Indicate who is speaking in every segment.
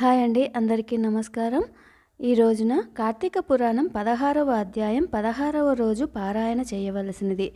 Speaker 1: hi అండి అందరికీ నమస్కారం ఈ రోజున కార్తీక పురాణం పదహారవ అధ్యాయం పదహారవ రోజు పారాయణ చేయవలసినది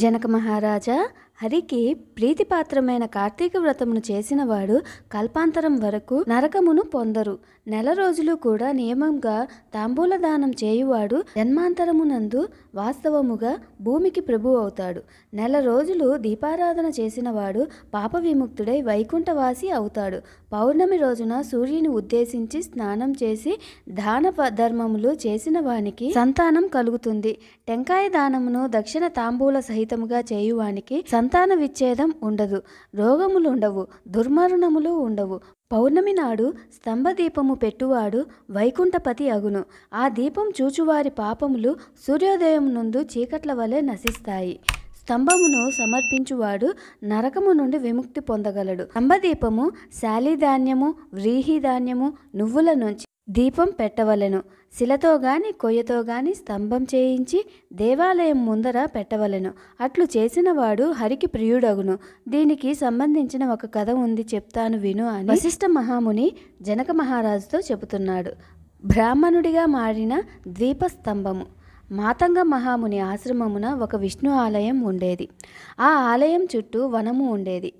Speaker 1: జనక మహారాజా హరికి ప్రీతిపాత్రమైన కార్తీక వ్రతమును చేసినవాడు కల్పాంతరం వరకు నరకమును పొందరు నెల రోజులు కూడా నియమంగా తాంబూల దానం చేయువాడు జన్మాంతరమునందు వాస్తవముగా భూమికి ప్రభు అవుతాడు నెల రోజులు దీపారాధన చేసినవాడు పాప విముక్తుడై వైకుంఠవాసి అవుతాడు పౌర్ణమి రోజున సూర్యుని ఉద్దేశించి స్నానం చేసి దాన ధర్మములు చేసిన వానికి సంతానం కలుగుతుంది టెంకాయ దానమును దక్షిణ తాంబూల సహితముగా చేయువానికి సంతాన విచ్ఛేదం ఉండదు రోగములు ఉండవు దుర్మరణములు ఉండవు పౌర్ణమి నాడు స్తంభదీపము పెట్టువాడు వైకుంఠపతి అగును ఆ దీపం చూచువారి పాపములు సూర్యోదయం నుండి చీకట్ల వలె నశిస్తాయి స్తంభమును సమర్పించువాడు నరకము నుండి విముక్తి పొందగలడు స్తంభదీపము శాలిధాన్యము ధాన్యము నువ్వుల నుంచి దీపం పెట్టవలెను శిలతో గాని కొయ్యతో గాని స్తంభం చేయించి దేవాలయం ముందర పెట్టవలెను అట్లు చేసినవాడు హరికి ప్రియుడగును దీనికి సంబంధించిన ఒక కథ ఉంది చెప్తాను విను అని వశిష్ట మహాముని జనక మహారాజుతో చెబుతున్నాడు బ్రాహ్మణుడిగా మారిన ద్వీపస్తంభము మాతంగ మహాముని ఆశ్రమమున ఒక విష్ణు ఆలయం ఉండేది ఆ ఆలయం చుట్టూ వనము ఉండేది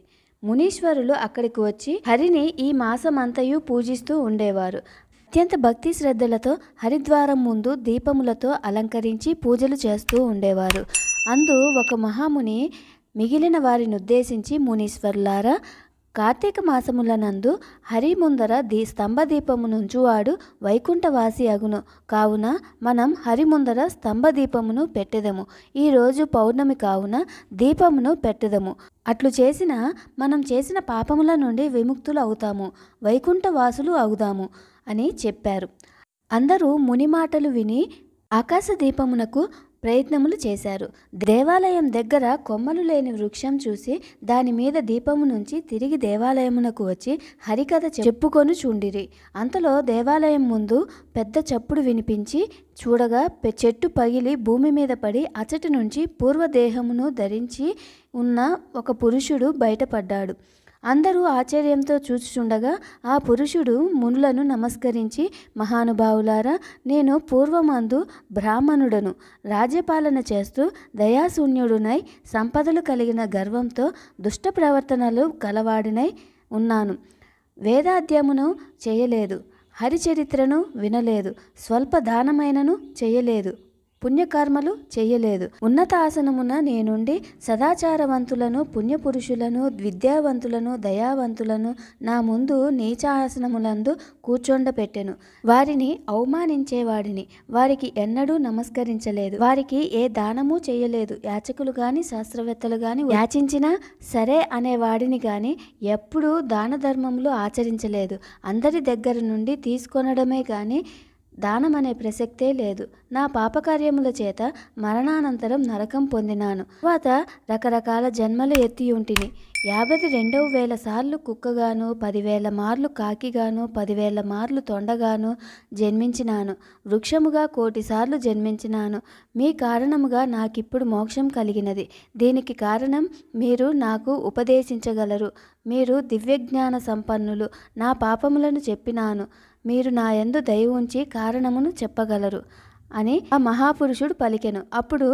Speaker 1: మునీశ్వరులు అక్కడికి వచ్చి హరిని ఈ మాసమంతయు పూజిస్తూ ఉండేవారు అత్యంత భక్తి శ్రద్ధలతో హరిద్వారం ముందు దీపములతో అలంకరించి పూజలు చేస్తూ ఉండేవారు అందు ఒక మహాముని మిగిలిన వారిని ఉద్దేశించి మునీశ్వర్లారా కార్తీక మాసములనందు హరి ముందర దీ స్తంభదీపమునుంచువాడు వైకుంఠవాసి అగును కావున మనం హరి ముందర దీపమును పెట్టెదము ఈరోజు పౌర్ణమి కావున దీపమును పెట్టెదము అట్లు చేసిన మనం చేసిన పాపముల నుండి విముక్తులు అవుతాము వైకుంఠవాసులు అవుదాము అని చెప్పారు అందరూ ముని మాటలు విని ఆకాశ దీపమునకు ప్రయత్నములు చేశారు దేవాలయం దగ్గర కొమ్మలు లేని వృక్షం చూసి దాని మీద దీపము నుంచి తిరిగి దేవాలయమునకు వచ్చి హరికథ చెప్పుకొని చూండిరి అంతలో దేవాలయం ముందు పెద్ద చప్పుడు వినిపించి చూడగా చెట్టు పగిలి భూమి మీద పడి అచటి నుంచి పూర్వదేహమును ధరించి ఉన్న ఒక పురుషుడు బయటపడ్డాడు అందరూ ఆశ్చర్యంతో చూచుచుండగా ఆ పురుషుడు మునులను నమస్కరించి మహానుభావులారా నేను పూర్వమందు బ్రాహ్మణుడను రాజ్యపాలన చేస్తూ దయాశూన్యుడునై సంపదలు కలిగిన గర్వంతో దుష్ట ప్రవర్తనలు కలవాడినై ఉన్నాను వేదాధ్యమును చేయలేదు హరిచరిత్రను వినలేదు స్వల్ప దానమైనను చేయలేదు పుణ్యకర్మలు చేయలేదు ఉన్నత ఆసనమున నేనుండి సదాచారవంతులను పుణ్యపురుషులను విద్యావంతులను దయావంతులను నా ముందు నీచాసనములందు కూర్చొండపెట్టెను వారిని అవమానించేవాడిని వారికి ఎన్నడూ నమస్కరించలేదు వారికి ఏ దానము చేయలేదు యాచకులు గాని శాస్త్రవేత్తలు గాని యాచించినా సరే అనేవాడిని గాని ఎప్పుడూ దాన ధర్మములు ఆచరించలేదు అందరి దగ్గర నుండి తీసుకొనడమే కానీ దానమనే ప్రసక్తే లేదు నా పాపకార్యముల చేత మరణానంతరం నరకం పొందినాను తర్వాత రకరకాల జన్మలు ఎత్తియుంటిని యాభై రెండవ వేల సార్లు కుక్కగాను పదివేల మార్లు కాకిగాను పదివేల మార్లు తొండగాను జన్మించినాను వృక్షముగా కోటిసార్లు జన్మించినాను మీ కారణముగా నాకిప్పుడు మోక్షం కలిగినది దీనికి కారణం మీరు నాకు ఉపదేశించగలరు మీరు దివ్యజ్ఞాన సంపన్నులు నా పాపములను చెప్పినాను మీరు నా యందు దయ ఉంచి కారణమును చెప్పగలరు అని ఆ మహాపురుషుడు పలికెను అప్పుడు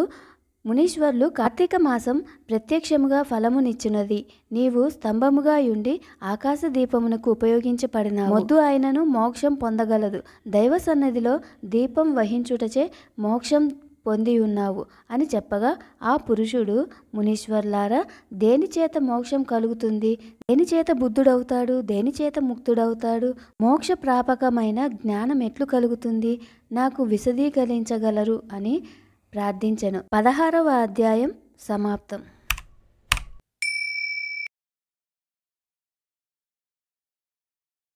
Speaker 1: మునీశ్వర్లు కార్తీక మాసం ప్రత్యక్షముగా ఫలమునిచ్చినది నీవు స్తంభముగా యుండి ఆకాశ దీపమునకు ఉపయోగించబడిన వద్దు ఆయనను మోక్షం పొందగలదు దైవ సన్నిధిలో దీపం వహించుటచే మోక్షం పొంది ఉన్నావు అని చెప్పగా ఆ పురుషుడు మునీశ్వర్లారా దేని చేత మోక్షం కలుగుతుంది దేని చేత బుద్ధుడవుతాడు దేని చేత ముక్తుడవుతాడు మోక్ష ప్రాపకమైన జ్ఞానం ఎట్లు కలుగుతుంది నాకు విశదీకరించగలరు అని ప్రార్థించను పదహారవ అధ్యాయం సమాప్తం